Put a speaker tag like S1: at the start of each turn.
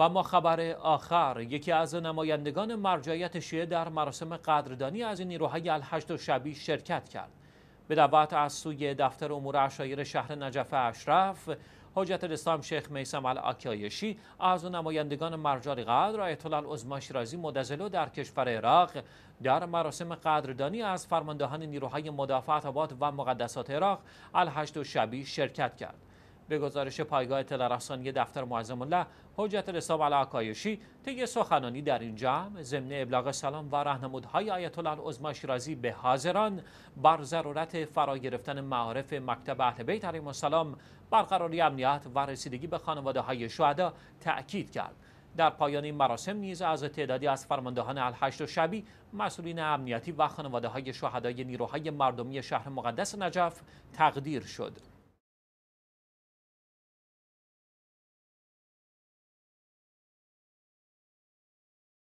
S1: و ما خبر آخر یکی از نمایندگان مرجعیت شیعه در مراسم قدردانی از این نیروهای الحشد و شبی شرکت کرد به دعوت از سوی دفتر امور اشایر شهر نجف اشرف حجت الاسلام شیخ میسم الاکیایشی از نمایندگان مرجع قدر آیت الله العظما شیرازی مدزلو در کشور عراق در مراسم قدردانی از فرماندهان نیروهای مدافعت آباد و مقدسات عراق الحشد و شبی شرکت کرد به گزارش پایگاه تلرسانی دفتر معظم الله حجت الاسلام علی عکایشی طی سخنانی در این جمع ضمن ابلاغ سلام و رهنمودهای آیت الله رازی شیرازی به حاضران بر ضرورت فرا گرفتن معارف مکتب اهل بیت علیهم السلام برقراری امنیت و رسیدگی به خانواده های شهدا تاکید کرد در پایان این مراسم نیز از تعدادی از فرماندهان الحشد و شبی مسئولین امنیتی و خانواده های شهدای نیروهای مردمی شهر مقدس نجف تقدیر
S2: شد